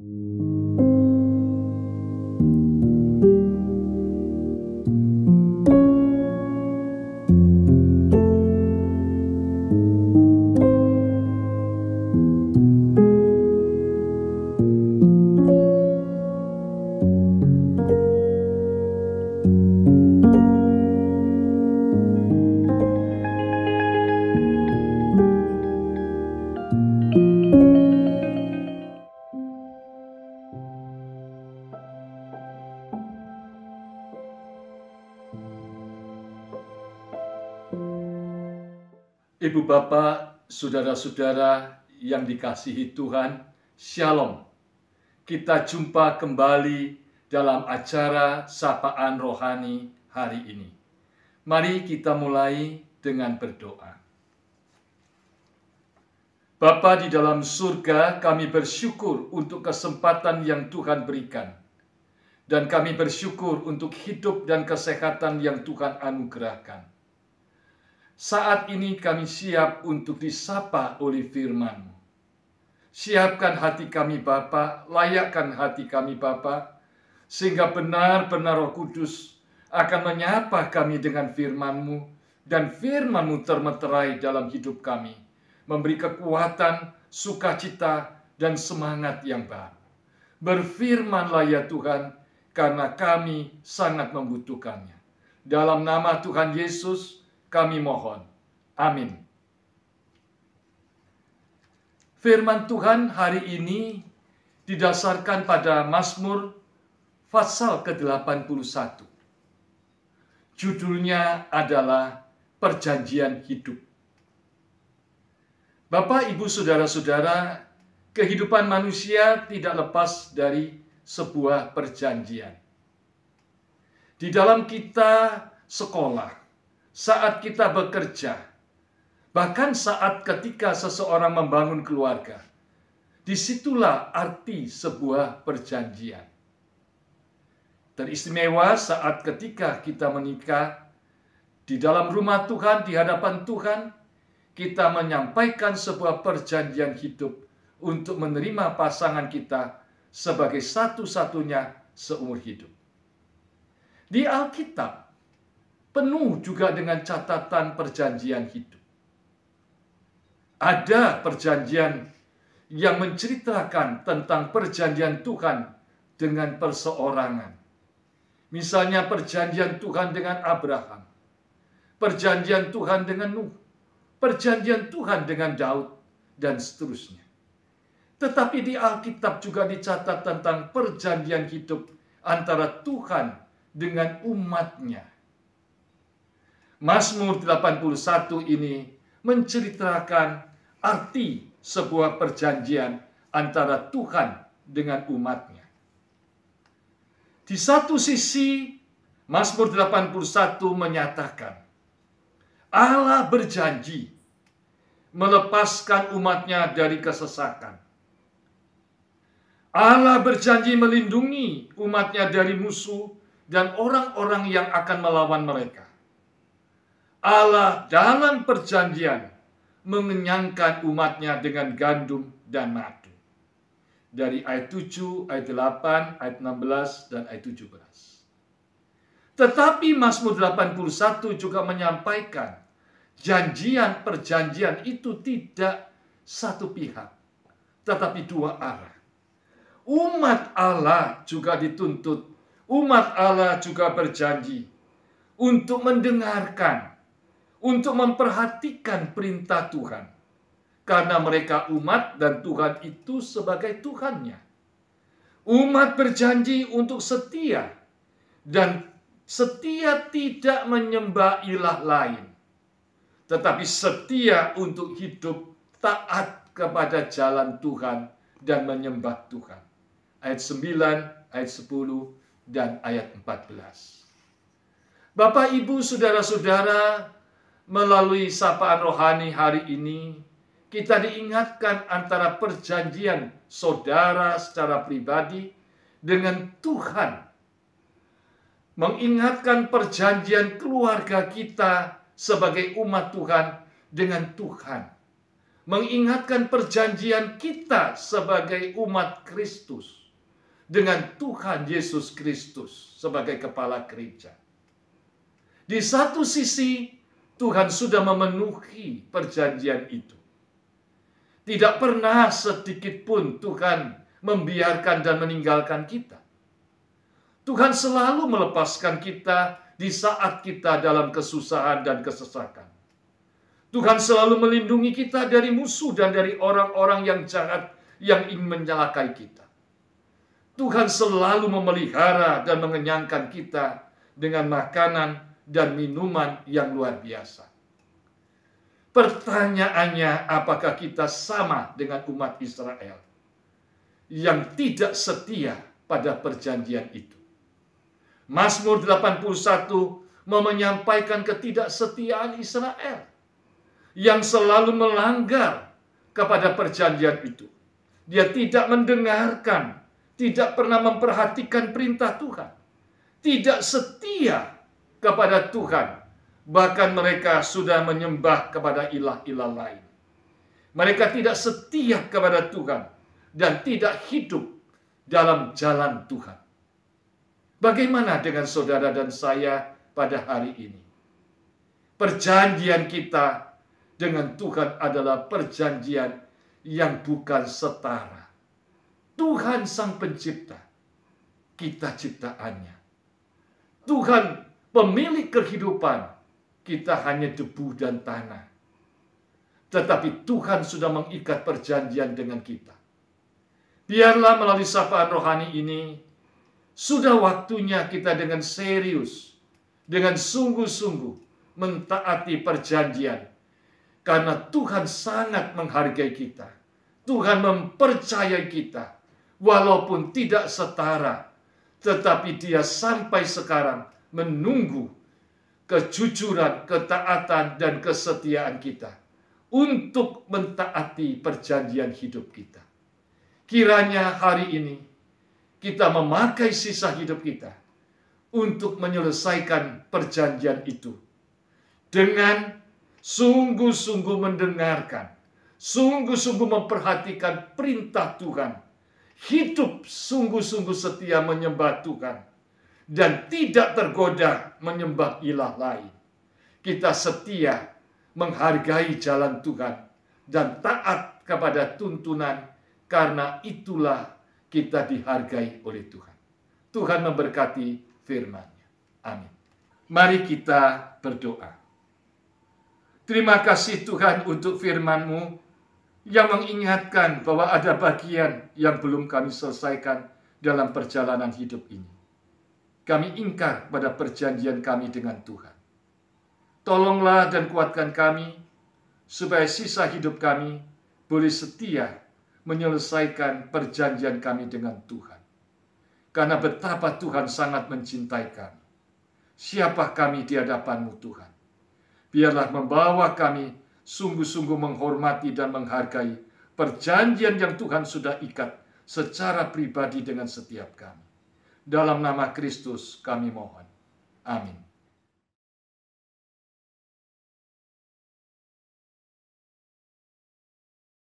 Mm-hmm. Ibu bapak, saudara-saudara yang dikasihi Tuhan, Shalom. Kita jumpa kembali dalam acara Sapaan Rohani hari ini. Mari kita mulai dengan berdoa. Bapa di dalam surga, kami bersyukur untuk kesempatan yang Tuhan berikan. Dan kami bersyukur untuk hidup dan kesehatan yang Tuhan anugerahkan. Saat ini kami siap untuk disapa oleh firman Siapkan hati kami Bapa, layakkan hati kami Bapa, sehingga benar-benar Roh Kudus akan menyapa kami dengan firman-Mu dan firman-Mu termeterai dalam hidup kami, memberi kekuatan, sukacita, dan semangat yang baru. Berfirmanlah ya Tuhan, karena kami sangat membutuhkannya. Dalam nama Tuhan Yesus, kami mohon. Amin. Firman Tuhan hari ini didasarkan pada Mazmur pasal ke-81. Judulnya adalah Perjanjian Hidup. Bapak, Ibu, Saudara-saudara, kehidupan manusia tidak lepas dari sebuah perjanjian. Di dalam kita sekolah, saat kita bekerja, bahkan saat ketika seseorang membangun keluarga. Disitulah arti sebuah perjanjian. Teristimewa saat ketika kita menikah, di dalam rumah Tuhan, di hadapan Tuhan, kita menyampaikan sebuah perjanjian hidup untuk menerima pasangan kita sebagai satu-satunya seumur hidup. Di Alkitab, penuh juga dengan catatan perjanjian hidup. Ada perjanjian yang menceritakan tentang perjanjian Tuhan dengan perseorangan. Misalnya perjanjian Tuhan dengan Abraham, perjanjian Tuhan dengan Nuh, perjanjian Tuhan dengan Daud, dan seterusnya. Tetapi di Alkitab juga dicatat tentang perjanjian hidup antara Tuhan dengan umatnya. Mazmur 81 ini menceritakan arti sebuah perjanjian antara Tuhan dengan umatnya. Di satu sisi, Mazmur 81 menyatakan, Allah berjanji melepaskan umatnya dari kesesakan. Allah berjanji melindungi umatnya dari musuh dan orang-orang yang akan melawan mereka. Allah dalam perjanjian mengenyangkan umatnya dengan gandum dan madu. Dari ayat 7, ayat 8, ayat 16, dan ayat 17. Tetapi Mazmur 81 juga menyampaikan janjian perjanjian itu tidak satu pihak, tetapi dua arah. Umat Allah juga dituntut, umat Allah juga berjanji untuk mendengarkan untuk memperhatikan perintah Tuhan. Karena mereka umat dan Tuhan itu sebagai Tuhannya. Umat berjanji untuk setia dan setia tidak menyembah ilah lain. Tetapi setia untuk hidup taat kepada jalan Tuhan dan menyembah Tuhan. Ayat 9, ayat 10, dan ayat 14. Bapak, Ibu, Saudara-saudara, melalui sapaan rohani hari ini, kita diingatkan antara perjanjian saudara secara pribadi dengan Tuhan. Mengingatkan perjanjian keluarga kita sebagai umat Tuhan dengan Tuhan. Mengingatkan perjanjian kita sebagai umat Kristus dengan Tuhan Yesus Kristus sebagai kepala gereja. Di satu sisi, Tuhan sudah memenuhi perjanjian itu. Tidak pernah sedikit pun Tuhan membiarkan dan meninggalkan kita. Tuhan selalu melepaskan kita di saat kita dalam kesusahan dan kesesakan. Tuhan selalu melindungi kita dari musuh dan dari orang-orang yang jahat yang ingin menyalakai kita. Tuhan selalu memelihara dan mengenyangkan kita dengan makanan dan minuman yang luar biasa. Pertanyaannya, apakah kita sama dengan umat Israel yang tidak setia pada perjanjian itu? Mazmur 81 menyampaikan ketidaksetiaan Israel yang selalu melanggar kepada perjanjian itu. Dia tidak mendengarkan, tidak pernah memperhatikan perintah Tuhan, tidak setia kepada Tuhan. Bahkan mereka sudah menyembah kepada ilah-ilah lain. Mereka tidak setia kepada Tuhan dan tidak hidup dalam jalan Tuhan. Bagaimana dengan saudara dan saya pada hari ini? Perjanjian kita dengan Tuhan adalah perjanjian yang bukan setara. Tuhan Sang Pencipta, kita ciptaannya. Tuhan pemilik kehidupan, kita hanya debu dan tanah. Tetapi Tuhan sudah mengikat perjanjian dengan kita. Biarlah melalui sapaan rohani ini, sudah waktunya kita dengan serius, dengan sungguh-sungguh mentaati perjanjian. Karena Tuhan sangat menghargai kita. Tuhan mempercayai kita. Walaupun tidak setara, tetapi dia sampai sekarang menunggu kejujuran, ketaatan, dan kesetiaan kita untuk mentaati perjanjian hidup kita. Kiranya hari ini kita memakai sisa hidup kita untuk menyelesaikan perjanjian itu dengan sungguh-sungguh mendengarkan, sungguh-sungguh memperhatikan perintah Tuhan, hidup sungguh-sungguh setia menyembah Tuhan, dan tidak tergoda menyembah ilah lain. Kita setia menghargai jalan Tuhan dan taat kepada tuntunan karena itulah kita dihargai oleh Tuhan. Tuhan memberkati firman-Nya. Amin. Mari kita berdoa. Terima kasih Tuhan untuk firman-Mu yang mengingatkan bahwa ada bagian yang belum kami selesaikan dalam perjalanan hidup ini. Kami ingkar pada perjanjian kami dengan Tuhan. Tolonglah dan kuatkan kami, supaya sisa hidup kami boleh setia menyelesaikan perjanjian kami dengan Tuhan. Karena betapa Tuhan sangat mencintai kami. Siapa kami di hadapanmu Tuhan? Biarlah membawa kami sungguh-sungguh menghormati dan menghargai perjanjian yang Tuhan sudah ikat secara pribadi dengan setiap kami. Dalam nama Kristus kami mohon. Amin.